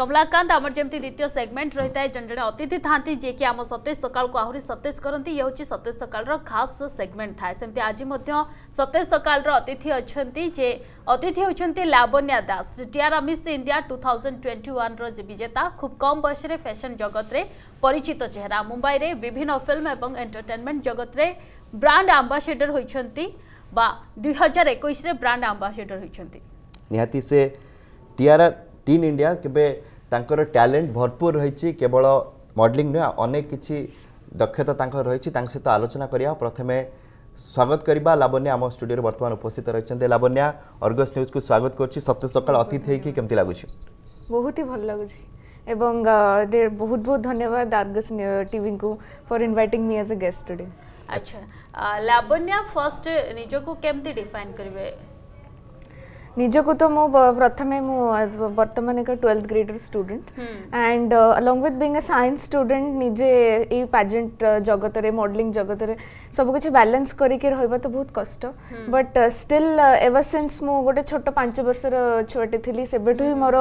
কমলাকান্ত আমার যেমি দ্বিতীয় সেগমেন্ট রয়ে জন জন অতিথি থাকে যে কি আমার সতেজ সকালকে আহরি সতেজ করতে ইয়ে হচ্ছে সতেজ সকালর খাস সেগমেন্ট থাকে সেমতি আজ সতেজ সকালর অতিথি অনেক যে অতিথি হচ্ছেন লাবণ্যা দাস ডিয়ার Miss India two thousand twenty ওয়ানর বিজেতা খুব কম বয়সে ফ্যাশন জগতরে পরিচিত চেহারা মুম্বাইরে বিভিন্ন ফিল্ম এবং এন্টারটেনমেন্ট জগতরে ব্রান্ড আম্বাসেডর হয়েছেন বা দুই হাজার একুশে ব্রান্ড আম্বাসেডর হয়েছেন নিহতি সে টিআরআর टीम इंडिया केवे ତାଙ୍କର ଟ୍ୟାଲେଣ୍ଟ ଭରପୁର ରହିଛି କେବଳ ମଡ଼େଲିଂ ନୁହେଁ ଅନେକ କିଛି ଦକ୍ଷତା ତାଙ୍କର ରହିଛି ତାଙ୍କ ସହିତ ଆଲୋଚନା କରିବା ପ୍ରଥମେ ସ୍ୱାଗତ କରିବା ଲାବନ୍ୟା ଆମ ଷ୍ଟୁଡ଼ିଓରେ ବର୍ତ୍ତମାନ ଉପସ୍ଥିତ ରହିଛନ୍ତି ଲାବନ୍ୟା ଅର୍ଗସ୍ ନ୍ୟୁଜ୍କୁ ସ୍ୱାଗତ କରୁଛି ସତ୍ୟ ସକାଳ ଅତିଥି ହେଇକି କେମିତି ଲାଗୁଛି ବହୁତ ହି ଭଲ ଲାଗୁଛି ଏବଂ ବହୁତ ବହୁତ ଧନ୍ୟବାଦ ଆର୍ଗସ୍ ଟିଭିଙ୍କୁ ଫର୍ ଇନଭାଇଟିଂ ମି ଆଜ୍ ଏ ଗେଷ୍ଟ ଟୁଡେ ଆଚ୍ଛା ଲାବନ୍ୟା ଫର୍ଷ୍ଟ ନିଜକୁ କେମିତି ଡିଫାଇନ୍ କରିବେ ନିଜକୁ ତ ମୁଁ ପ୍ରଥମେ ମୁଁ ବର୍ତ୍ତମାନ ଏକ ଟୁଏଲ୍ଥ ଗ୍ରେଡ୍ର student and along with being a science student ନିଜେ ଏଇ ପାଜେଣ୍ଟ ଜଗତରେ ମଡେଲିଂ ଜଗତରେ ସବୁକିଛି ବାଲାନ୍ସ କରିକି ରହିବା ତ ବହୁତ କଷ୍ଟ ବଟ୍ ଷ୍ଟିଲ୍ ଏଭର ସିନ୍ସ ମୁଁ ଗୋଟେ ଛୋଟ ପାଞ୍ଚ ବର୍ଷର ଛୁଆଟେ ଥିଲି ସେବେଠୁ ହିଁ ମୋର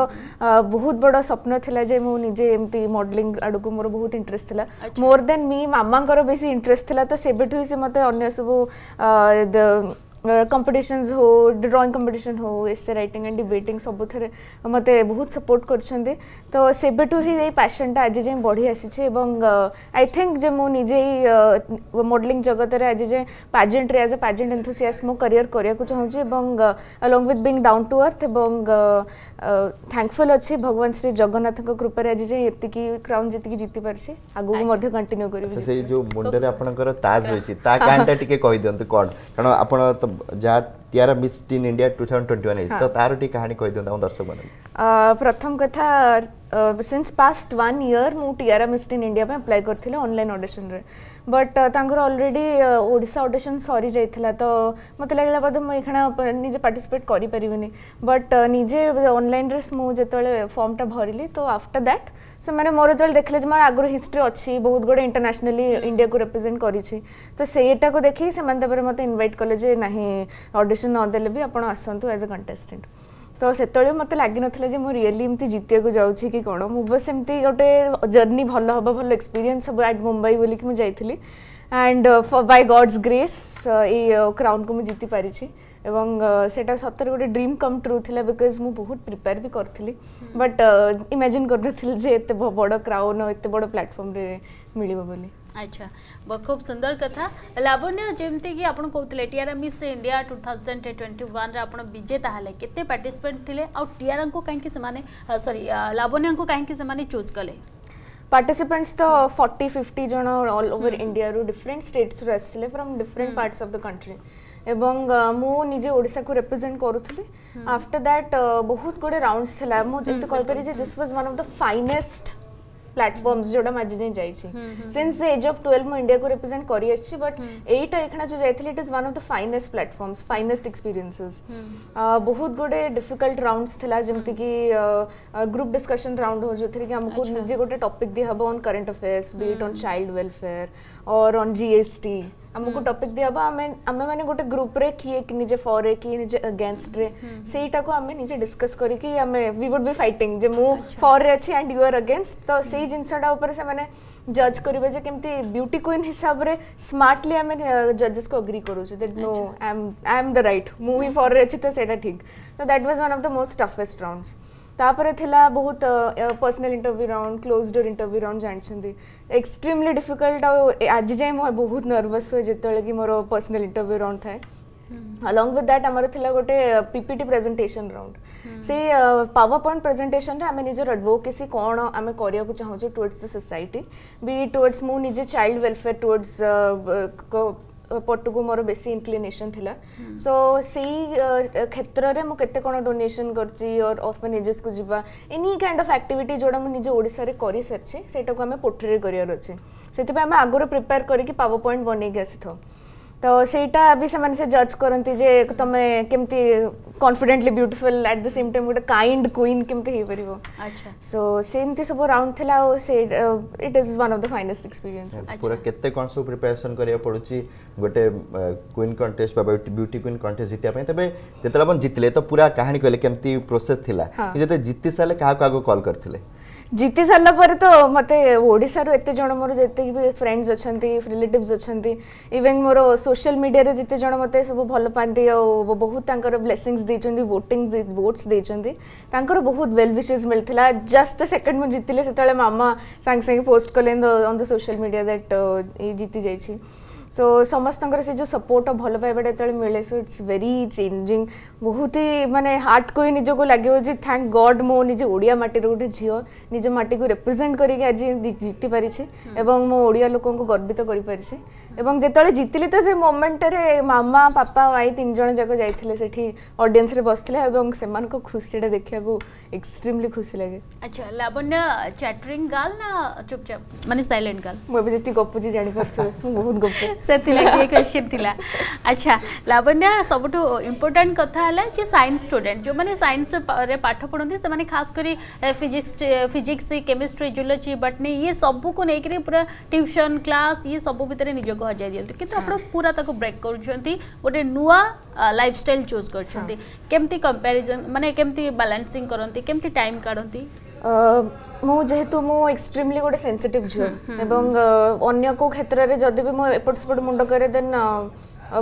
ବହୁତ ବଡ଼ ସ୍ୱପ୍ନ ଥିଲା ଯେ ମୁଁ ନିଜେ ଏମିତି ମଡେଲିଂ ଆଡ଼କୁ ମୋର ବହୁତ ଇଣ୍ଟରେଷ୍ଟ ଥିଲା ମୋର୍ ଦେନ୍ ମି ମାମାଙ୍କର ବେଶୀ ଇଣ୍ଟରେଷ୍ଟ ଥିଲା ତ ସେବେଠୁ ହିଁ ସେ ମୋତେ ଅନ୍ୟ ସବୁ कम्पिटिशन्स हो ड्रइंग कंपिटन हो एसे राइटिंग एंड डिबेटिंग सबुथे मत बहुत सपोर्ट करते तो ही ये पैशनटा आज जाए बढ़ी आसी आई थिंक जे मुझे निजे मॉडलिंग जगत में आज जाए पाजेन्ट्रे एज ए पाजेन्ट एंथोसीआस मो करियर करा चाहूँगी along with being down to earth एवं थैंकफुल अच्छी भगवान श्री जगन्नाथ कृपा आज जाए ये क्राउन जीत जीति पार्टी आगे कंटिन्यू कर ताज रही ता कहानी कारण आप ଯାହା Tiara Miss Teen India two thousand twenty one তো তার টিকে কাহিনী কই দিও দর্শক মানুষ প্রথম কথা সিন্স পাস্ট ওয়ান ইয়র মু টিয়ারা মিস টিন ইন্ডিয়া পাই আপ্লাই করছিলাম অনলাইন অডিশন রে বট তাঙ্কর অলরেডি ওড়িশা অডিশন সরি যাইতিলা তো মতে লাগিলা বোধ মু এখানে নিজে পার্টিসিপেট করি পারিবিনি বট নিজে অনলাইন রে মু যেতবেলে ফর্মটা ভরিলি তো আফটার দ্যাট ସେମାନେ ମୋର ଯେତେବେଳେ ଦେଖିଲେ ଯେ ମୋର ଆଗରୁ ହିଷ୍ଟ୍ରି ଅଛି ବହୁତ ଗୁଡ଼େ ଇଣ୍ଟରନ୍ୟାସନାଲି ଇଣ୍ଡିଆକୁ ରିପ୍ରେଜେଣ୍ଟ କରିଛି ତ ସେଇଟାକୁ ଦେଖି ସେମାନେ ତାପରେ ମୋତେ ଇନଭାଇଟ୍ କଲେ ଯେ ନାହିଁ ଅଡ଼ିସନ୍ ନ ଦେଲେ ବି ଆପଣ ଆସନ୍ତୁ ଆଜ୍ ଏ କଣ୍ଟେଷ୍ଟେଣ୍ଟ ତ ସେତେବେଳେ ମୋତେ ଲାଗିନଥିଲା ଯେ ମୁଁ ରିଏଲି ଏମିତି ଜିତିବାକୁ ଯାଉଛି କି କ'ଣ ମୁଁ ବସ୍ ଏମିତି ଗୋଟେ ଜର୍ଣ୍ଣି ଭଲ ହେବ ଭଲ ଏକ୍ସପିରିଏନ୍ସ ହେବ ଆଟ୍ ମୁମ୍ବାଇ ବୋଲିକି ମୁଁ ଯାଇଥିଲି ଆଣ୍ଡ ବାଇ ଗଡ଼୍ସ ଗ୍ରେସ୍ ଏଇ କ୍ରାଉନ୍କୁ ମୁଁ ଜିତି ପାରିଛି এবং সেটা সত্যি গোটে ড্রিম কম ট্রু লা বিকজ মু বহুত প্রিপেয়ার বি করছিলি বট ইমাজিন করুনଥିଲି যে এত বড় ক্রাউন এত বড় প্ল্যাটফর্ম রে মিলিব বলি আচ্ছা বা খুব সুন্দর কথা লাবণ্য যেমতি কি আপন কହୁଥିଲେ টিআরা মিস ইন্ডিয়া 2021 রে আপন বিজেতা হলে কেতে পার্টিসিপেন্ট থিলে আউ টিআরা কো কাইকি সেমানে সরি লাবণ্য কো কাইকি সেমানে চুজ কলে पार्टिसिपेंट्स तो 40 50 जन ऑल ओवर इंडिया रु डिफरेंट स्टेट्स रु आसले from different parts of the country ଏବଂ ମୁଁ ନିଜେ ଓଡ଼ିଶାକୁ ରେପ୍ରେଜେଣ୍ଟ କରୁଥିଲି ଆଫ୍ଟର ଦ୍ୟାଟ୍ ବହୁତ ଗୁଡ଼ିଏ ରାଉଣ୍ଡସ୍ ଥିଲା ମୁଁ ଯେମିତି କହିପାରି ଯେ this was one of the finest platforms ଯେଉଁଟା ମୁଁ ଆଜି ଯାଏଁ ଯାଇଛି since the age of twelve ମୁଁ ଇଣ୍ଡିଆକୁ ରେପ୍ରେଜେଣ୍ଟ କରିଆସିଛି ବଟ୍ ଏଇଟା ଏଖଣା ଯେଉଁ ଯାଇଥିଲି it is one of the finest platforms finest experiences ବହୁତ ଗୁଡ଼ିଏ ଡିଫିକଲ୍ଟ ରାଉଣ୍ଡସ୍ ଥିଲା ଯେମିତିକି ଗ୍ରୁପ୍ ଡିସ୍କସନ୍ ରାଉଣ୍ଡ ହଉ ଯେଉଁଥିରେ କି ଆମକୁ ନିଜେ ଗୋଟେ ଟପିକ୍ ଦିଆହେବ on current affairs be it on child welfare or on G S T ଆମକୁ ଟପିକ୍ ଦିଆହବ ଆମେ ଆମେମାନେ ଗୋଟେ ଗ୍ରୁପ୍ରେ କିଏ ନିଜେ ଫର୍ରେ କିଏ ନିଜେ ଏଗେନଷ୍ଟରେ ସେଇଟାକୁ ଆମେ ନିଜେ ଡିସ୍କସ୍ କରିକି ଆମେ ୱି ୱୁଡ୍ ବି ଫାଇଟିଂ ଯେ ମୁଁ ଫର୍ରେ ଅଛି ଆଣ୍ଡ ୟୁ ଆର୍ ଏଗେନଷ୍ଟ ତ ସେଇ ଜିନିଷଟା ଉପରେ ସେମାନେ ଜଜ୍ କରିବେ ଯେ କେମିତି ବ୍ୟୁଟି କୁଇନ୍ ହିସାବରେ ସ୍ମାର୍ଟଲି ଆମେ ଜଜେସ୍କୁ ଅଗ୍ରି କରୁଛୁ that no I am the right ମୁଁ ହିଁ ଫର୍ରେ ଅଛି ତ ସେଇଟା ଠିକ୍ ତ that was one of the most toughest rounds ତାପରେ ଥିଲା ବହୁତ personal interview round close door interview round ଜାଣିଛନ୍ତି ଏକ୍ସଟ୍ରିମଲି ଡିଫିକଲ୍ଟ ଆଉ ଆଜି ଯାଏଁ ମୁଁ ବହୁତ ନର୍ଭସ୍ ହୁଏ ଯେତେବେଳେ କି ମୋର ପର୍ସନାଲ ଇଣ୍ଟରଭ୍ୟୁ ରାଉଣ୍ଡ ଥାଏ अलंग विथ दैट आमर थिला गोटे पीपीटी प्रेजेंटेशन राउंड से पावर पॉइंट प्रेजेंटेशन रे आमे निजर एडवोकेसी कोन आमे करिया को चाहू टुवर्ड्स द सोसाइटी बी टुवर्ड्स मु निजे चाइल्ड वेलफेयर टुवर्ड्स ପଟକୁ ମୋର ବେଶୀ ଇନକ୍ଲିନେସନ୍ ଥିଲା ସୋ ସେଇ କ୍ଷେତ୍ରରେ ମୁଁ କେତେ କ'ଣ ଡୋନେସନ୍ କରିଛି ଅର୍ ଅର୍ଫନେଜେସ୍କୁ ଯିବା ଏନି କାଇଣ୍ଡ ଅଫ୍ ଆକ୍ଟିଭିଟି ଯେଉଁଟା ମୁଁ ନିଜ ଓଡ଼ିଶାରେ କରିସାରିଛି ସେଇଟାକୁ ଆମେ ପୋଟ୍ରେଟ୍ କରିବାର ଅଛି ସେଥିପାଇଁ ଆମେ ଆଗରୁ ପ୍ରିପେୟାର କରିକି ପାୱାର ପଏଣ୍ଟ ବନେଇକି ଆସିଥାଉ তো সেইটা ବି ସେମାନେ ସେ ଜଜ୍ କରନ୍ତି ଯେ ତମେ କେମିତି confidently beautiful at the same time ଗୋଟେ କାଇଣ୍ଡ କୁଇନ୍ କେମିତି ହେଇପାରିବ ସୋ ସେମିତି ସବୁ ରାଉଣ୍ଡ ଥିଲା ଆଉ ସେ it is one of the finest experience ପୁରା କେତେ କ'ଣ ସବୁ ପ୍ରିପାରେସନ୍ କରିବାକୁ ପଡ଼ୁଛି ଗୋଟେ କୁଇନ୍ କଣ୍ଟେଷ୍ଟ ବା ବ୍ୟୁଟି କୁଇନ୍ କଣ୍ଟେଷ୍ଟ ଜିତିବା ପାଇଁ ତେବେ ଯେତେବେଳେ ଆପଣ ଜିତିଲେ ତ ପୁରା କାହାଣୀ କହିଲେ କେମିତି ପ୍ରୋସେସ୍ ଥିଲା ଯେତେବେଳେ ଜିତି ସାରିଲେ କାହାକୁ ଆଗକୁ କଲ୍ କରିଥିଲେ জিতি সারা পরে তো মতো ওড়শার এত জন মোর যেত ফ্রেন্ডস অনেক রিলেটিভস অনেক ইভেন মোর সোশিয়াল মিডিয়ার যেতে জন মতো সব ভাল পাঁচ বহুত তাঁর ব্লেসিংস দিয়েছেন ভোটিং ভোটস দিয়েছেন তাঁর বহুত ওয়েল উইশেস মিলে জস্ট দ সেকেন্ড মু জিতলে সেতবে মামা সাংে সাংে পোস্ট কলে on the social media that I জিতি যাইছি सो समस्तଙ୍କର ସେ ଯେଉଁ ସପୋର୍ଟ ଭଲ ପାଇବାଟା ଯେତେବେଳେ ମିଳେ ସୋ ଇଟ୍ସ ଭେରି ଚେଞ୍ଜିଂ ବହୁତ ହି ମାନେ ହାର୍ଟକୁ ହିଁ ନିଜକୁ ଲାଗିବ ଯେ ଥ୍ୟାଙ୍କ ଗଡ୍ ମୁଁ ନିଜ ଓଡ଼ିଆ ମାଟିର ଗୋଟେ ଝିଅ ନିଜ ମାଟିକୁ ରେପ୍ରେଜେଣ୍ଟ କରିକି ଆଜି ଜିତି ପାରିଛି ଏବଂ ମୁଁ ଓଡ଼ିଆ ଲୋକଙ୍କୁ ଗର୍ବିତ କରିପାରିଛି এবং যেতবে জিতিলি তো সে মোমেন্টরে মামা পাপা ওয়াই তিনজন যাক যাই সেটি অডিয়েন্সরে বসলে এবং সে খুশিটা দেখা এক্সট্রিমলি খুশি লাগে আচ্ছা লাবণ্য চ্যাটরিং গাল না চুপচাপ মানে সাইলেন্ট গাল মু এবে যেতি গপুছি জানি পারছো মু বহুত গপু সেতিলাগি এই কোশ্চেন থিলা আচ্ছা লাবণ্য সবুঠু ইম্পর্টান্ট কথা হলা যে সাইন্স স্টুডেন্ট যে মানে সাইন্স রে পাঠ পড়ন্তি সে মানে খাস করি physics physics chemistry zoology botany ইয়ে সবকু নেইকি পুরা টিউশন ক্লাস ইয়ে সবু ভিতরে নিজকে କୁହାଯାଇ ଦିଅନ୍ତି କିନ୍ତୁ ଆପଣ ପୁରା ତାକୁ ବ୍ରେକ୍ କରୁଛନ୍ତି ଗୋଟେ ନୂଆ ଲାଇଫଷ୍ଟାଇଲ୍ ଚୁଜ୍ କରୁଛନ୍ତି କେମିତି କମ୍ପାରିଜନ୍ ମାନେ କେମିତି ବାଲାନ୍ସିଂ କରନ୍ତି କେମିତି ଟାଇମ୍ କାଢ଼ନ୍ତି ମୁଁ ଯେହେତୁ ମୁଁ ଏକ୍ସଟ୍ରିମଲି ଗୋଟେ ସେନ୍ସିଟିଭ୍ ଝିଅ ଏବଂ ଅନ୍ୟ କେଉଁ କ୍ଷେତ୍ରରେ ଯଦି ବି ମୁଁ ଏପଟ ସେପଟ ମୁଣ୍ଡ କରେ then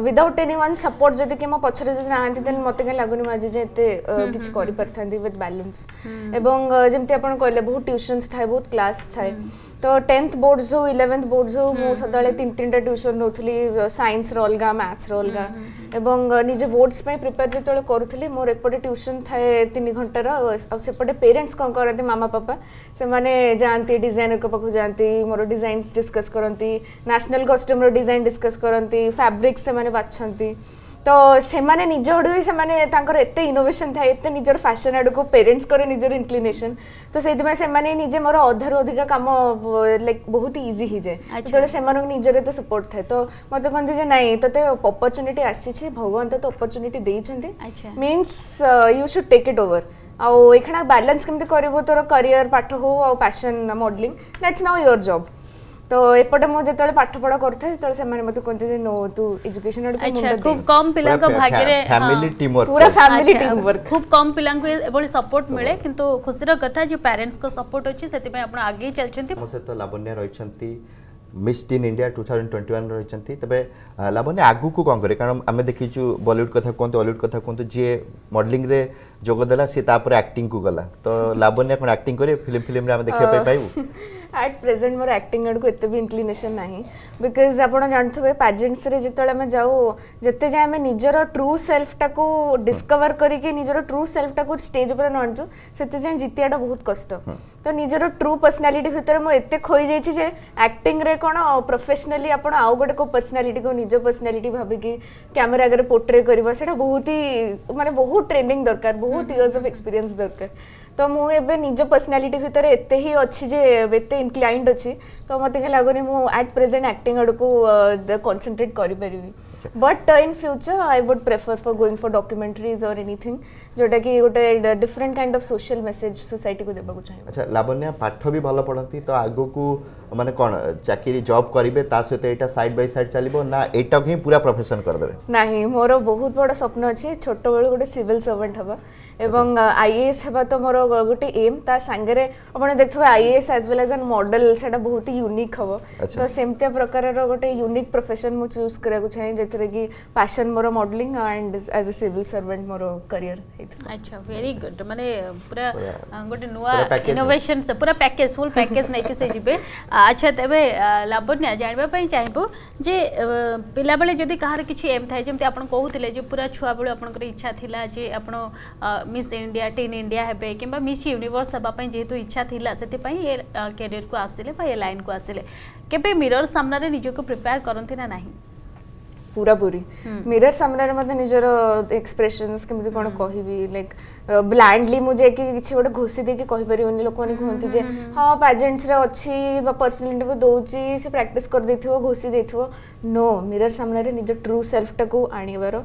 without any one support जदि कि मो पछरे जदि नाहांती देन मते के लागुनी माजे जेते किछ करि परथांती विथ बैलेंस एवं जेमति आपण कहले बहुत ट्यूशंस थाए बहुत क्लास थाए ତ ଟେନ୍ଥ ବୋର୍ଡସ୍ ହଉ ଇଲେଭେନ୍ଥ ବୋର୍ଡସ୍ ହଉ ମୁଁ ସଦାବେଳେ ତିନି ତିନିଟା ଟ୍ୟୁସନ୍ ନେଉଥିଲି ସାଇନ୍ସର ଅଲଗା ମ୍ୟାଥ୍ସର ଅଲଗା ଏବଂ ନିଜ ବୋର୍ଡସ୍ ପାଇଁ ପ୍ରିପେୟାର ଯେତେବେଳେ କରୁଥିଲି ମୋର ଏପଟେ ଟ୍ୟୁସନ୍ ଥାଏ ତିନି ଘଣ୍ଟାର ଆଉ ସେପଟେ ପେରେଣ୍ଟସ୍ କ'ଣ କରନ୍ତି ମାମା ବାପା ସେମାନେ ଯାଆନ୍ତି ଡିଜାଇନରଙ୍କ ପାଖକୁ ଯାଆନ୍ତି ମୋର ଡିଜାଇନ୍ସ ଡିସ୍କସ୍ କରନ୍ତି ନ୍ୟାସନାଲ୍ କଷ୍ଟ୍ୟୁମ୍ର ଡିଜାଇନ୍ ଡିସ୍କସ୍ କରନ୍ତି ଫ୍ୟାବ୍ରିକ୍ସ ସେମାନେ ବାଛନ୍ତି ତ ସେମାନେ ନିଜ ଆଡ଼ୁ ବି ସେମାନେ ତାଙ୍କର ଏତେ ଇନୋଭେସନ୍ ଥାଏ ଏତେ ନିଜର ଫ୍ୟାସନ୍ ଆଡ଼କୁ ପେରେଣ୍ଟସ୍ଙ୍କର ନିଜର ଇନକ୍ଲିନେସନ୍ ତ ସେଇଥିପାଇଁ ସେମାନେ ନିଜେ ମୋର ଅଧାରୁ ଅଧିକା କାମ ଲାଇକ୍ ବହୁତ ଇଜି ହେଇଯାଏ ଯେତେବେଳେ ସେମାନଙ୍କୁ ନିଜର ଏତେ ସପୋର୍ଟ ଥାଏ ତ ମୋତେ କହନ୍ତି ଯେ ନାଇଁ ତୋତେ ଅପରଚ୍ୟୁନିଟି ଆସିଛି ଭଗବାନ ତୋତେ ଅପରଚ୍ୟୁନିଟି ଦେଇଛନ୍ତି means you should take it over ଆଉ ଏଇକ୍ଷଣା ବାଲାନ୍ସ କେମିତି କରିବୁ ତୋର କରିୟର ପାଠ ହଉ ଆଉ passion modelling that's now your job তো এপটে মু যেতলে পাঠ পড়া করতে সেতলে সেমানে মতে কোনতে যে নো তু এডুকেশন আড় মুন্ড দে খুব কম পিলা কা ভাগ্যরে ফ্যামিলি টিম ওয়ার্ক পুরা ফ্যামিলি টিম ওয়ার্क খুব কম পিলা কো এবলি সাপোর্ট মিলে কিন্তু খুশির কথা যে প্যারেন্টস কো সাপোর্ট হচ্ছে সেতি পে আপন আগে চলছন্তি মো সহিত লাবণ্য রইছন্তি Miss Teen India two thousand twenty one রয়েছেন তবে লাবণ্য আগুক কম করে কারণ আমি দেখিছু বলিউড কথা কুহতু অলিউড কথা কুহতু যে মডেলিংরে যোগ দেলা সে তাপরে আক্টিং কু গলা তো লাবণ্য এখন আক্টিং করে ফিল্ম ফিল্মরে আমি দেখিবা পাই পাইবু ଆଟ୍ ପ୍ରେଜେଣ୍ଟ ମୋର ଆକ୍ଟିଂ ଆଡ଼କୁ ଏତେ ବି ଇନ୍କ୍ଲିନେସନ୍ ନାହିଁ ବିକଜ୍ ଆପଣ ଜାଣୁଥିବେ ପାଜେଣ୍ଟସରେ ଯେତେବେଳେ ଆମେ ଯାଉ ଯେତେ ଯାଏଁ ଆମେ ନିଜର ଟ୍ରୁ ସେଲ୍ଫଟାକୁ ଡିସ୍କଭର କରିକି ନିଜର ଟ୍ରୁ ସେଲ୍ଫଟାକୁ ଷ୍ଟେଜ୍ ଉପରେ ନ ଆଣୁଛୁ ସେତେ ଯାଏଁ ଜିତିବାଟା ବହୁତ କଷ୍ଟ ତ ନିଜର ଟ୍ରୁ ପର୍ସନାଲିଟି ଭିତରେ ମୁଁ ଏତେ ଖୋଇଯାଇଛି ଯେ ଆକ୍ଟିଂରେ କ'ଣ ପ୍ରଫେସନାଲି ଆପଣ ଆଉ ଗୋଟେ କେଉଁ ପର୍ସନାଲିଟିକୁ ନିଜ ପର୍ସନାଲିଟି ଭାବିକି କ୍ୟାମେରା ଆଗରେ ପୋର୍ଟ୍ରେ କରିବା ସେଇଟା ବହୁତ ହି ମାନେ ବହୁତ ଟ୍ରେନିଂ ଦରକାର ବହୁତ ଇୟର୍ସ ଅଫ୍ ଏକ୍ସପିରିଏନ୍ସ ଦରକାର ତ ମୁଁ ଏବେ ନିଜ ପର୍ସନାଲିଟି ଭିତରେ ଏତେ ହିଁ ଅଛି ଯେ ଏତେ ଇନକ୍ଲାଇଣ୍ଡ ଅଛି ତ ମୋତେ କାହିଁ ଲାଗୁନି ମୁଁ ଆଟ୍ ପ୍ରେଜେଣ୍ଟ ଆକ୍ଟିଂ ଆଡ଼କୁ କନସେନ୍ଟ୍ରେଟ୍ କରିପାରିବି but in future I would prefer for going for documentaries or anything ଯେଉଁଟାକି ଗୋଟେ different kind of social message ସୋସାଇଟିକୁ ଦେବାକୁ ଚାହିଁବି ଆଚ୍ଛା ଲାବଣ୍ୟା ପାଠ ବି ଭଲ ପଢ଼ନ୍ତି ତ ଆଗକୁ ମାନେ କ'ଣ ଚାକିରି ଜବ୍ କରିବେ ତା ସହିତ ଏଇଟା ସାଇଡ୍ ବାଇ ସାଇଡ୍ ଚାଲିବ ନା ଏଇଟାକୁ ହିଁ ପୁରା ପ୍ରଫେସନ୍ କରିଦେବେ ନାହିଁ ମୋର ବହୁତ ବଡ଼ ସ୍ୱପ୍ନ ଅଛି ଛୋଟବେଳୁ ଗୋଟେ ସିଭିଲ୍ ସର୍ଭେଣ୍ଟ ହେବା এবং আইএএস হওয়া তো মোর গোটে এম তা সাংরে আপনার দেখবে আইএএস আজ ওয়েল এজ আন মডেল সেটা বহুত ইউনিক হব তো সেমতি প্রকারর গোটে ইউনিক প্রফেশন মু চুজ করা চাই যেতে কি প্যাশন মোর modelling and as a civil servant মোর ক্যারিয়ার আচ্ছা ভেরি গুড মানে পুরা গোটে নয়া ইনোভেশন পুরা প্যাকেজ ফুল প্যাকেজ নেকি সে যাবে আচ্ছা তবে লাবণ্য জাঁয়া চাইব যে পিলাবেলে যদি কাহার কিছু এম থাকে যেমন আপনার কৌলে যে পুরা ছুয়া বেলু আপনার ইচ্ছা লা যে আপনার ମିସ୍ ଇଣ୍ଡିଆ ଟିନ୍ ଇଣ୍ଡିଆ ହେବେ କିମ୍ବା ମିସ୍ ୟୁନିଭର୍ସ ହେବା ପାଇଁ ଯେହେତୁ ଇଚ୍ଛା ଥିଲା ସେଥିପାଇଁ ଏ କ୍ୟାରିୟରକୁ ଆସିଲେ ବା ଏ ଲାଇନ୍କୁ ଆସିଲେ କେବେ ମିରର ସାମ୍ନାରେ ନିଜକୁ ପ୍ରିପେୟାର କରନ୍ତି ନା ନାହିଁ ପୁରା ପୁରୀ ମିରର ସାମ୍ନାରେ ମୋତେ ନିଜର ଏକ୍ସପ୍ରେସନ୍ସ କେମିତି କ'ଣ କହିବି ଲାଇକ୍ ବ୍ଲାଇଣ୍ଡଲି ମୁଁ ଯାଇକି କିଛି ଗୋଟେ ଘୋଷି ଦେଇକି କହିପାରିବନି ଲୋକମାନେ କୁହନ୍ତି ଯେ ହଁ ପାଜେଣ୍ଟସରେ ଅଛି ବା ପର୍ସନାଲ ଇଣ୍ଟରଭ୍ୟୁ ଦେଉଛି ସେ ପ୍ରାକ୍ଟିସ୍ କରିଦେଇଥିବ ଘୋଷି ଦେଇଥିବ ନୋ ମିରର ସାମ୍ନାରେ ନିଜ ଟ୍ରୁ ସେଲ୍ଫଟାକୁ ଆଣିବାର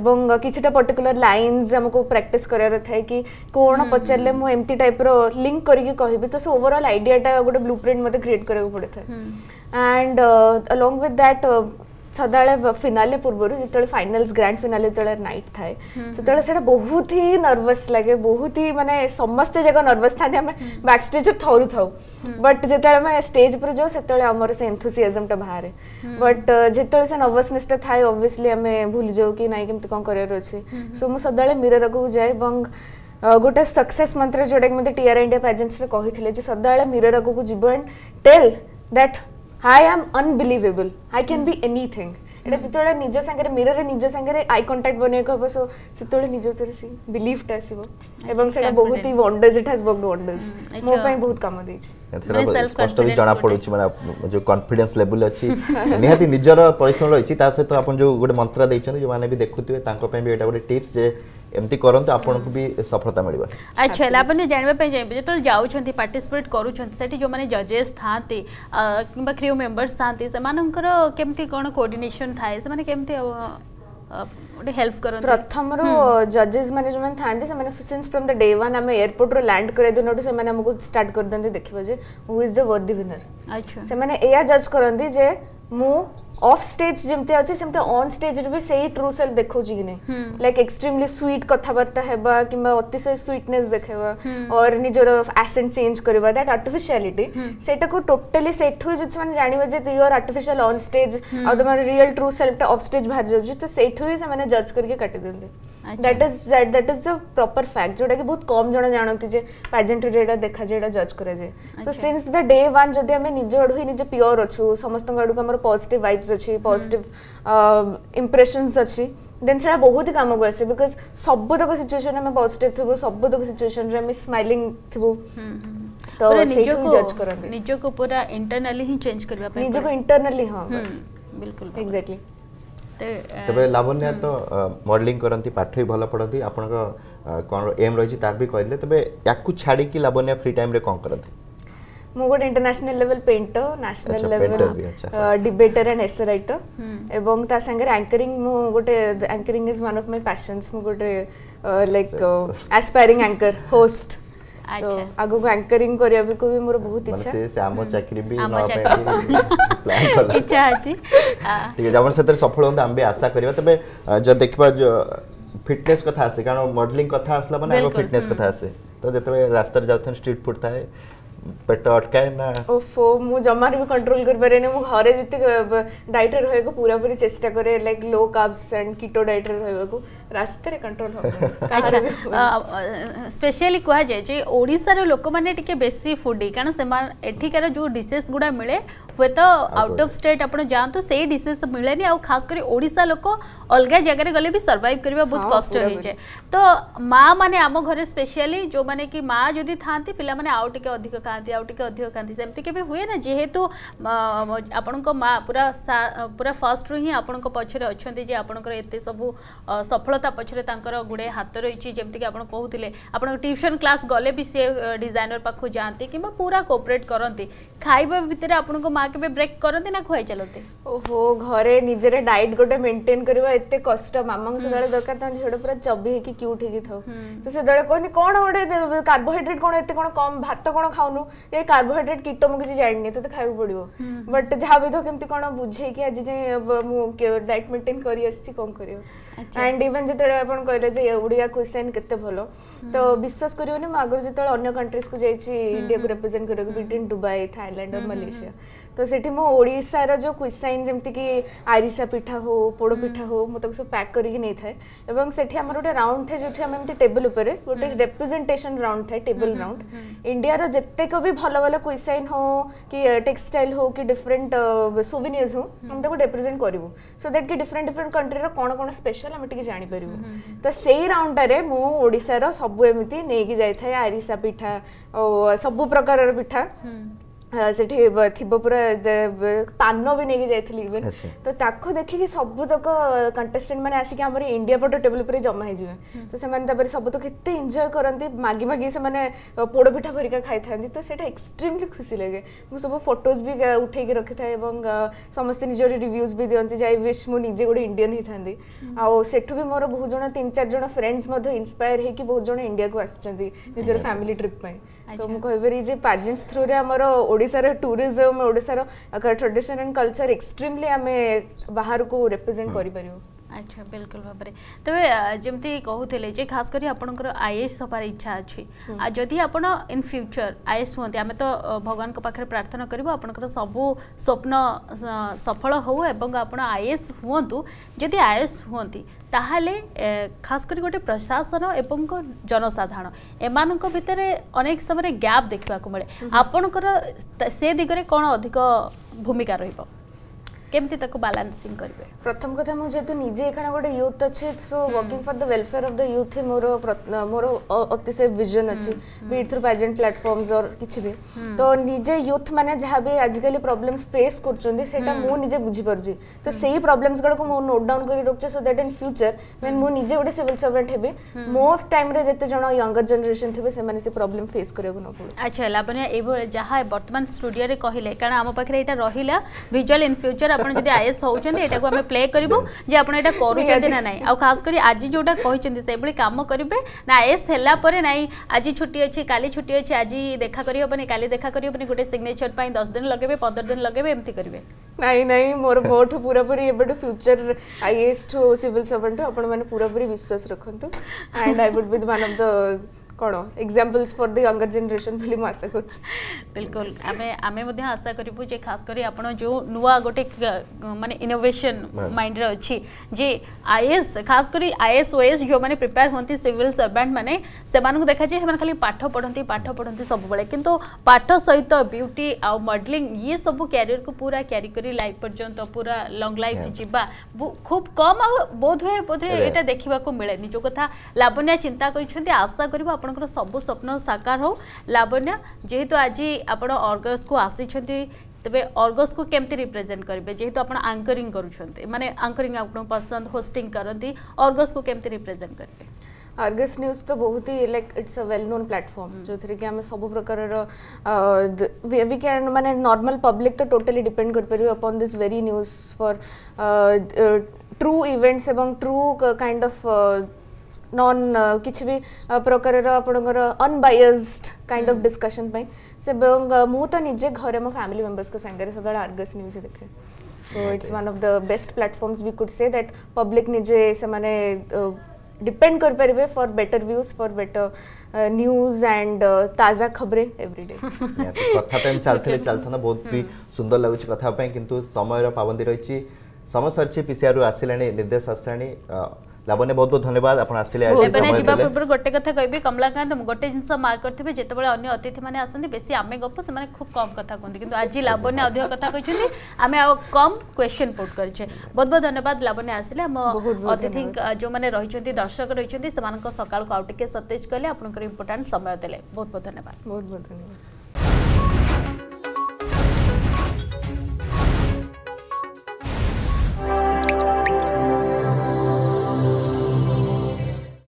ଏବଂ କିଛିଟା ପର୍ଟିକୁଲାର ଲାଇନ୍ସ ଆମକୁ ପ୍ରାକ୍ଟିସ୍ କରିବାର ଥାଏ କି କ'ଣ ପଚାରିଲେ ମୁଁ ଏମିତି ଟାଇପ୍ର ଲିଙ୍କ କରିକି କହିବି ତ ସେ ଓଭରଅଲ୍ ଆଇଡ଼ିଆଟା ଗୋଟେ ବ୍ଲୁ ପ୍ରିଣ୍ଟ ମୋତେ କ୍ରିଏଟ୍ କରିବାକୁ ପଡ଼ିଥାଏ ଆଣ୍ଡ ଅଲଙ୍ଗ ୱିଥ୍ ଦ୍ୟାଟ୍ ସଦାବେଳେ ଫିନାଲେ ପୂର୍ବରୁ ଯେତେବେଳେ ଫାଇନାଲ୍ସ ଗ୍ରାଣ୍ଡ ଫିନାଲେ ଯେତେବେଳେ ନାଇଟ୍ ଥାଏ ସେତେବେଳେ ସେଇଟା ବହୁତ ହି ନର୍ଭସ୍ ଲାଗେ ବହୁତ ହି ମାନେ ସମସ୍ତେ ଯାକ ନର୍ଭସ୍ ଥାନ୍ତି ଆମେ ବ୍ୟାକ୍ ଷ୍ଟେଜ୍ରେ ଥରୁଥାଉ ବଟ୍ ଯେତେବେଳେ ଆମେ ଷ୍ଟେଜ୍ ଉପରେ ଯାଉ ସେତେବେଳେ ଆମର ସେ ଏନ୍ଥୁସିଆଜମ୍ଟା ବାହାରେ ବଟ୍ ଯେତେବେଳେ ସେ ନର୍ଭସନେସ୍ଟା ଥାଏ ଅବଭିୟସଲି ଆମେ ଭୁଲି ଯାଉ କି ନାଇଁ କେମିତି କ'ଣ କରିବାର ଅଛି ସୋ ମୁଁ ସଦାବେଳେ ମିରର ଆଗକୁ ଯାଏ ଏବଂ ଗୋଟେ ସକ୍ସେସ୍ ମନ୍ତ୍ର ଯେଉଁଟାକି ମୋତେ ଟିଆର୍ ଇଣ୍ଡିଆ ପ୍ୟାଜେନ୍ସରେ କହିଥିଲେ ଯେ ସଦାବେଳେ ମିରର ଆଗକୁ ଯିବ and tell that I am unbelievable I can be anything ଏଇଟା ଯେତେବେଳେ ନିଜ ସାଙ୍ଗରେ ମିରରରେ ନିଜ ସାଙ୍ଗରେ ଆଇ କଣ୍ଟାକ୍ଟ ବନେଇବାକୁ ହେବ ସୋ ସେତେବେଳେ ନିଜ ଭିତରେ ସେ ବିଲିଭଟା ଆସିବ ଏବଂ ସେଇଟା ବହୁତ ହି ୱଣ୍ଡର୍ସ ଇଟ୍ ହାଜ୍ ୱର୍କଡ ୱଣ୍ଡର୍ସ ମୋ ପାଇଁ ବହୁତ କାମ ଦେଇଛି ସ୍ପଷ୍ଟ ବି ଜଣାପଡୁଛି ମାନେ ଯୋଉ କନଫିଡେନ୍ସ ଲେଭେଲ ଅଛି ନିହାତି ନିଜର ପରିଶ୍ରମ ରହିଛି ତା ସହିତ ଆପଣ ଯୋଉ ଗୋଟେ ମନ୍ତ୍ର ଦେଇଛନ୍ତି ଯୋଉମାନେ ବି ଦେଖୁଥିବେ ତାଙ୍କ ପାଇଁ ବି ଏଇଟା ଗୋଟେ ଟିପ୍ସ ଯେ ଏମିତି କରନ୍ତୁ ଆପଣଙ୍କୁ ବି ସଫଳତା ମିଳିବ ଆଚ୍ଛା ହେଲେ ଆପଣ ଜାଣିବା ପାଇଁ ଚାହିଁବେ ଯେତେବେଳେ ଯାଉଛନ୍ତି ପାର୍ଟିସିପେଟ୍ କରୁଛନ୍ତି ସେଠି ଯେଉଁମାନେ ଜଜେସ୍ ଥାଆନ୍ତି କିମ୍ବା କ୍ରିଉ ମେମ୍ବର୍ସ ଥାଆନ୍ତି ସେମାନଙ୍କର କେମିତି କ'ଣ କୋର୍ଡିନେସନ୍ ଥାଏ ସେମାନେ କେମିତି ଗୋଟେ ହେଲ୍ପ କରନ୍ତି ପ୍ରଥମରୁ ଜଜେସ୍ ମାନେ ଯେଉଁମାନେ ଥାନ୍ତି ସେମାନେ since from the day one ଆମେ ଏୟାରପୋର୍ଟରୁ ଲ୍ୟାଣ୍ଡ କରିବା ଦିନଠୁ ସେମାନେ ଆମକୁ ଷ୍ଟାର୍ଟ କରିଦିଅନ୍ତି ଦେଖିବ ଯେ ହୁ ଇଜ୍ ଦ ୱର୍ଦି ୱିନର୍ ସେମାନେ ଏଇଆ ଜଜ୍ କରନ୍ତି ଯେ ମୁଁ ଅଫ୍ ଷ୍ଟେଜ୍ ଯେମିତି ଅଛି ସେମିତି ଅନ୍ ଷ୍ଟେଜ୍ରେ ବି ସେଇ ଟ୍ରୁ ସେଲ୍ ଦେଖାଉଛି କି ନାହିଁ ଲାଇକ୍ ଏକ୍ସଟ୍ରିମଲି ସ୍ୱିଟ୍ କଥାବାର୍ତ୍ତା ହେବା କିମ୍ବା ଅତିଶୟ ସ୍ୱିଟନେସ୍ ଦେଖେଇବା ଅର୍ ନିଜର ଆସେଣ୍ଟ ଚେଞ୍ଜ କରିବା ଦ୍ୟାଟ୍ ଆର୍ଟିଫିସିଆଲିଟି ସେଇଟାକୁ ଟୋଟାଲି ସେଇଠୁ ଯଦି ସେମାନେ ଜାଣିବେ ଯେ ୟର୍ ଆର୍ଟିଫିସିଆଲ ଅନ୍ ଷ୍ଟେଜ୍ ଆଉ ତମର ରିଅଲ୍ ଟ୍ରୁ ସେଲ୍ଟା ଅଫ୍ ଷ୍ଟେଜ୍ ବାହାରି ଯାଉଛି ତ ସେଇଠୁ ହିଁ ସେମାନେ ଜଜ୍ କରିକି କାଟିଦିଅନ୍ତି that is that is the proper fact ଯେଉଁଟାକି ବହୁତ କମ୍ ଜଣ ଜାଣନ୍ତି ଯେ ପାଜେଣ୍ଟରେ ଏଇଟା ଦେଖାଯାଏ ଏଇଟା ଜଜ୍ କରାଯାଏ so since the day one ଯଦି ଆମେ ନିଜ ଆଡ଼ୁ ହିଁ ନିଜ ପିଓର ଅଛୁ ସମସ୍ତଙ୍କ ଆଡ଼କୁ ଆମର ପଜିଟିଭ୍ ଭାଇବ୍ସ ଭାଇବ୍ସ ଅଛି ପଜିଟିଭ ଇମ୍ପ୍ରେସନ୍ସ ଅଛି ଦେନ୍ ସେଇଟା ବହୁତ କାମକୁ ଆସେ ବିକଜ୍ ସବୁତକ ସିଚୁଏସନ୍ ଆମେ ପଜିଟିଭ୍ ଥିବୁ ସବୁତକ ସିଚୁଏସନ୍ରେ ଆମେ ସ୍ମାଇଲିଂ ଥିବୁ ତ ନିଜକୁ ଜଜ୍ କରନ୍ତି ନିଜକୁ ପୁରା ଇଣ୍ଟରନାଲି ହିଁ ଚେଞ୍ଜ କରିବା ପାଇଁ ନିଜକୁ ଇଣ୍ଟରନାଲି ହଁ ବିଲକୁଲ ଏକ୍ଜାକ୍ଟଲି ତେବେ ଲାବଣ୍ୟା ତ ମଡେଲିଂ କରନ୍ତି ପାଠ ବି ଭଲ ପଢ଼ନ୍ତି ଆପଣଙ୍କ କ'ଣ ଏମ୍ ରହିଛି ତାହା ବି କହିଲେ ତେବେ ୟାକୁ ଛାଡ଼ିକି ଲାବଣ୍ୟା ଫ୍ରି ଟାଇମ୍ରେ କ'ଣ କରନ୍ତି मुझे गोटे international level painter national level debater and essay writer एवं ता संगे एंकरिंग मु गोटे anchoring is one of my passions मु गोटे लाइक एस्पायरिंग एंकर होस्ट आगु को एंकरिंग करिया भी को भी मोर बहुत इच्छा से से आम hmm. चाकरी भी न प्लान कला इच्छा अछि ठीक है जवन सेतर सफल होंदा हम भी आशा करिवा तबे जो देखबा जो फिटनेस कथा आसे कारण मॉडलिंग कथा आसला माने आगो फिटनेस कथा आसे तो जतबे रास्ता जाथन स्ट्रीट फूड थाए ପେଟ ଅଟକାଏ ନା ଓଫୋ ମୁଁ ଜମାରୁ ବି କଣ୍ଟ୍ରୋଲ କରିପାରେନି ମୁଁ ଘରେ ଯେତେ ଡାଏଟ୍ରେ ରହିବାକୁ ପୁରାପୁରି ଚେଷ୍ଟା କରେ like low carbs and keto ଡାଏଟ୍ରେ ରହିବାକୁ ରାସ୍ତାରେ କଣ୍ଟ୍ରୋଲ ସ୍ପେଶିଆଲି କୁହାଯାଏ ଯେ ଓଡ଼ିଶାର ଲୋକମାନେ ଟିକେ ବେଶୀ ଫୁଡି କାରଣ ସେମାନେ ଏଠିକାର ଯେଉଁ ଡିସେସ୍ ଗୁଡ଼ା ମିଳେ ହୁଏତ ଆଉଟ୍ ଅଫ୍ ଷ୍ଟେଟ୍ ଆପଣ ଯାଆନ୍ତୁ ସେଇ ଡିସେସ୍ ମିଳେନି ଆଉ ଖାସ୍ କରି ଓଡ଼ିଶା ଲୋକ अलग जगार गले भी सर्वाइव करवा बहुत कष्ट होए तो माँ मैंने आम घर स्पेशली जो मैंने कि माँ जो था पे आउटे अधिक खाते आउटे अधिक खाती सेमती के हुए ना जेहेतु आपण पूरा पूरा फर्स्ट रु ही आपण पचर अच्छा जे आपणकर एत सबू सफलता पचर तर गुड़े हाथ रही जमीक आप कहते आप ट्यूशन क्लास गले भी सी डिजाइनर पाखु जाती कि पूरा कोअपरेट करती खाଇବା ଭିତରେ ଆପଣଙ୍କ ମା କେବେ ବ୍ରେକ୍ କରନ୍ତି ନା ଖୁଆଇ ଚାଲନ୍ତି ଓହୋ ଘରେ ନିଜର ଡାଏଟ୍ ଗୋଟେ ମେଣ୍ଟେନ୍ କରିବା ଏତେ କଷ୍ଟ ମାମାଙ୍କୁ ସେତେବେଳେ ଦରକାର ତାଙ୍କ ଝିଅଟା ପୁରା ଚବି ହେଇକି କ୍ୟୁଟ୍ ହେଇକି ଥାଉ ତ ସେତେବେଳେ କୁହନ୍ତି କ'ଣ ଗୋଟେ କାର୍ବୋହାଇଡ୍ରେଟ୍ କ'ଣ ଏତେ କ'ଣ କମ୍ ଭାତ କ'ଣ ଖାଉନୁ ଏ କାର୍ବୋହାଇଡ୍ରେଟ୍ କୀଟ ମୁଁ କିଛି ଜାଣିନି ତୋତେ ଖାଇବାକୁ ପଡ଼ିବ ବଟ୍ ଯାହା ବି ଥାଉ କେମିତି କ'ଣ ବୁଝେଇକି ଆଜି ଯାଏଁ ମୁଁ ଡାଏଟ୍ ମେଣ୍ଟେନ୍ କରି ଆସିଛି କ'ଣ କରିବ ଆଣ୍ଡ ଇଭେନ୍ ଯେତେବେଳେ ଆପଣ କହିଲେ ଯେ ଓଡ଼ିଆ କ୍ୱେଶ୍ଚନ୍ କେତେ ଭଲ ତ ବିଶ୍ୱାସ କରିବନି ମୁଁ ଆଗରୁ ଯେତେବେଳେ ଅନ୍ୟ କଣ୍ଟ୍ରିଜକୁ ଯାଇଛି ଇଣ୍ଡିଆକୁ ରିପ୍ରେଜେଣ୍ଟ କରିବାକୁ ବିଟୱିନ୍ ଦୁବାଇ ଥାଇଲାଣ୍ଡ ଆଉ ମାଲେସିଆ ତ ସେଠି ମୁଁ ଓଡ଼ିଶାର ଯେଉଁ କୁଇସାଇନ୍ ଯେମିତିକି ଆରିସା ପିଠା ହଉ ପୋଡ଼ ପିଠା ହଉ ମୁଁ ତାକୁ ସବୁ ପ୍ୟାକ୍ କରିକି ନେଇଥାଏ ଏବଂ ସେଠି ଆମର ଗୋଟେ ରାଉଣ୍ଡ ଥାଏ ଯେଉଁଠି ଆମେ ଏମିତି ଟେବୁଲ ଉପରେ ଗୋଟେ ରେପ୍ରେଜେଣ୍ଟେସନ୍ ରାଉଣ୍ଡ ଥାଏ ଟେବୁଲ ରାଉଣ୍ଡ ଇଣ୍ଡିଆର ଯେତେକ ବି ଭଲ ଭଲ କୁଇସାଇନ୍ ହଉ କି ଟେକ୍ସଟାଇଲ୍ ହଉ କି ଡିଫରେଣ୍ଟ ସୁଭିନିୟର୍ସ ହଉ ଆମେ ତାକୁ ରେପ୍ରେଜେଣ୍ଟ କରିବୁ ସୋ ଦ୍ୟାଟ୍ କି ଡିଫରେଣ୍ଟ ଡିଫରେଣ୍ଟ କଣ୍ଟ୍ରିର କ'ଣ କ'ଣ ସ୍ପେଶାଲ ଆମେ ଟିକେ ଜାଣିପାରିବୁ ତ ସେଇ ରାଉଣ୍ଡଟାରେ ମୁଁ ଓଡ଼ିଶାର ସବୁ ଏମିତି ନେଇକି ଯାଇଥାଏ ଆରିସା ପିଠା ସବୁ ପ୍ରକାରର ପିଠା ସେଠି ଥିବ ପୁରା ପାନ ବି ନେଇକି ଯାଇଥିଲି ଇଭେନ୍ ତ ତାକୁ ଦେଖିକି ସବୁତକ କଣ୍ଟେଷ୍ଟେଣ୍ଟ ମାନେ ଆସିକି ଆମର ଇଣ୍ଡିଆ ପଟ ଟେବୁଲ ଉପରେ ଜମା ହେଇଯିବେ ତ ସେମାନେ ତାପରେ ସବୁତକ କେତେ ଏନ୍ଜୟ କରନ୍ତି ମାଗି ମାଗି ସେମାନେ ପୋଡ଼ପିଠା ଭରିକା ଖାଇଥାନ୍ତି ତ ସେଇଟା ଏକ୍ସଟ୍ରିମଲି ଖୁସି ଲାଗେ ମୁଁ ସବୁ ଫଟୋଜ ବି ଉଠେଇକି ରଖିଥାଏ ଏବଂ ସମସ୍ତେ ନିଜର ରିଭ୍ୟୁଜ୍ ବି ଦିଅନ୍ତି ଯାଇ ୱିଶ୍ ମୁଁ ନିଜେ ଗୋଟେ ଇଣ୍ଡିଆନ୍ ହେଇଥାନ୍ତି ଆଉ ସେଠୁ ବି ମୋର ବହୁତ ଜଣ ତିନି ଚାରି ଜଣ ଫ୍ରେଣ୍ଡସ୍ ମଧ୍ୟ ଇନ୍ସପାୟାର ହେଇକି ବହୁତ ଜଣ ଇଣ୍ଡିଆକୁ ଆସିଛନ୍ତି ନିଜର ଫ୍ୟାମିଲି ଟ୍ରିପ୍ ପାଇଁ ତ ମୁଁ କହିପାରିବି ଯେ ପାଜେଣ୍ଟ ଥ୍ରୁରେ ଆମର ଓଡ଼ିଶାର ଟୁରିଜମ ଓଡ଼ିଶାର ଟ୍ରେଡିସନାଲ କଲଚର ଏକ୍ସଟ୍ରିମଲି ଆମେ ବାହାରକୁ ରିପ୍ରେଜେଣ୍ଟ କରିପାରିବୁ আচ্ছা বিলকুল ভাবে তবে যেমি কুলে যে খাস করে আপনার আইএস হবার ইচ্ছা আছে আর যদি আপনার ইন ফ্যুচর আইএস হুম আমি তো ভগবান পাখে প্রার্থনা করবু আপনার সবু স্বপ্ন সফল হো এবং আপনার আইএস হুম যদি আইএস হুম তাহলে খাস করে গোটে প্রশাসন এবং জনসাধারণ এমানক ভিতরে অনেক সময় গ্যাপ দেখা মিলে আপনার সে দিগরে কোণ অধিক ভূমিকা রহব কেমতি তাকে ব্যালান্সিং করবে প্রথম কথা মু যেহেতু নিজে এখানে গোটে ইউথ আছে so working for the welfare of the youth মোর মোর অতিশয় ভিজন আছে বি থ্রু প্রেজেন্ট প্ল্যাটফর্মস অর কিছু বি তো নিজে ইউথ মানে যাহা বি আজকালি প্রবলেমস ফেস করছন্তি সেটা মু নিজে বুঝি পারছি তো সেই প্রবলেমস গুড়াকু মু নোট ডাউন করি রখছে সো দ্যাট ইন ফিউচার মেন মু নিজে গোটে সিভিল সার্ভেন্ট হেবি ମୋ ଟାଇମ୍ରେ ଯେତେ ଜଣ ୟଙ୍ଗର ଜେନେରେସନ୍ ଥିବେ ସେମାନେ ସେ ପ୍ରୋବ୍ଲେମ୍ ଫେସ୍ କରିବାକୁ ନ ପଡ଼ୁ ଆଚ୍ଛା ଲାବଣ୍ୟ ଏଇଭଳି ଯାହା ବର୍ତ୍ତମାନ ଷ୍ଟୁଡ଼ିଓରେ କହିଲେ କାରଣ ଆମ ପାଖରେ ଏଇଟା ରହିଲା ଭିଜୁଆଲ୍ ଇନ୍ ଫ୍ୟୁଚର୍ আপনার যদি আইএস হচ্ছেন এটা আমি প্লে করবু যে আপনার এটা করছেন না নাই আস করে আজ যেটা কিন্তু সেইভাবে কাম করবে না আইএস হলাপরে নাই আজ ছুটি অছি কালি ছুটি অছি আজ দেখা করিহবনি কালি দেখা করিহবনি গোটে সিগনেচর পাই দশ দিন লগাইবে পনেরো দিন লগাইবে এমতি করবে ନାଇଁ ନାଇଁ ମୋର ମୋଠୁ ପୁରାପୁରି ଏବେଠୁ ଫ୍ୟୁଚର ଆଇଏଏସ୍ ଠୁ ସିଭିଲ ସର୍ଭେଣ୍ଟ ଆପଣମାନେ ପୁରାପୁରି ବିଶ୍ୱାସ ରଖନ୍ତୁ and I would be one of the କ'ଣ examples for the younger generation ବୋଲି ମୁଁ ଆଶା କରୁଛି ବିଲକୁଲ ଆମେ ଆମେ ମଧ୍ୟ ଆଶା କରିବୁ ଯେ ଖାସ କରି ଆପଣ ଯେଉଁ ନୂଆ ଗୋଟେ ମାନେ ଇନୋଭେସନ୍ ମାଇଣ୍ଡରେ ଅଛି ଯେ ଆଇଏଏସ୍ ଖାସ କରି ଆଇଏଏସ୍ ଓଏଏସ୍ ଯେଉଁମାନେ ପ୍ରିପେୟାର ହୁଅନ୍ତି ସିଭିଲ୍ ସର୍ଭାଣ୍ଟ ମାନେ ସେମାନଙ୍କୁ ଦେଖାଯାଏ ସେମାନେ ଖାଲି ପାଠ ପଢ଼ନ୍ତି ପାଠ ପଢ଼ନ୍ତି ସବୁବେଳେ କିନ୍ତୁ ପାଠ ସହିତ ବ୍ୟୁଟି ଆଉ ମଡେଲିଂ ଇଏ ସବୁ କ୍ୟାରିୟରକୁ ପୁରା କ୍ୟାରି କରି ଲାଇଫ୍ ପର୍ଯ୍ୟନ୍ତ ପୁରା ଲଙ୍ଗ୍ ଲାଇଫ୍ ଯିବା ଖୁବ୍ କମ୍ ଆଉ ବୋଧହୁଏ ବୋଧେ ଏଇଟା ଦେଖିବାକୁ ମିଳେନି ଯେଉଁ କଥା ଲାବଣ୍ୟା ଚିନ୍ତା କରିଛନ୍ତି ଆଶା କରିବୁ ଆପଣ আপনার সবু স্বপ্ন সাকার হোক লাবণ্য যেহেতু আজ আপনার অর্গসক আসিছেন তবে অর্গসক কেমতি রিপ্রেজেন্ট করবে যেহেতু আপনার আঙ্করিং করছেন মানে আঙ্করিং আপনার পসন্দ হোস্টিং করতে অর্গসক কেমতি রিপ্রেজেন্ট করবে अर्गस न्यूज तो बहुत ही like it's a well known platform जो थी कि आम सब प्रकार वी कैन मानने नर्माल पब्लिक तो टोटाली डिपेंड कर अपन this very news for true events एवं ट्रू काइंड ऑफ নন কিছু ବି ପ୍ରକାରର ଆପଣଙ୍କର ଅନବାୟସ୍ଡ କାଇଣ୍ଡ ଅଫ୍ ଡିସ୍କସନ୍ ପାଇଁ ସେ ଏବଂ ମୁଁ ତ ନିଜେ ଘରେ ମୋ ଫ୍ୟାମିଲି ମେମ୍ବର୍ସଙ୍କ ସାଙ୍ଗରେ ସଦାବେଳେ ଆର୍ଗସ୍ ନ୍ୟୁଜ୍ ଦେଖେ so it's one of the best platforms ବି କୁଡ୍ ସେ ଦ୍ୟାଟ୍ ପବ୍ଲିକ୍ ନିଜେ ସେମାନେ डिपेंड कर पारे for better views for better news and ताजा खबरें एवरीडे कथा टाइम चलते चलता बहुत भी सुंदर लगुच कथा किंतु समय पाबंदी रही समय सर पीसीआर आसला निर्देश आसला লাবণ্য বহুত বহুত ধন্যবাদ আপনার আসলে লেবানে যা পূর্ব গোটে কথা কবি কমলাকান্ত গোটে জিনিস মার্ক করতে যেতবে অন্য অতিথি মানে আসতে বেশি আমি গপ সে খুব কম কথা কুহতি কিন্তু আজ লাবণ্য অধিক কথা কিন্তু আমি আও কম কোয়েশ্চেন পোট করছে বহুত বহুত ধন্যবাদ লাবণ্য আসলে আম অতিথি যে রয়েছেন দর্শক রয়েছেন সে সকালকে আউ টিকি সতেজ কলে আপনার ইম্পর্টাট সময় দেলে বহুত বহুত ধন্যবাদ বহুত বহুত ধন্যবাদ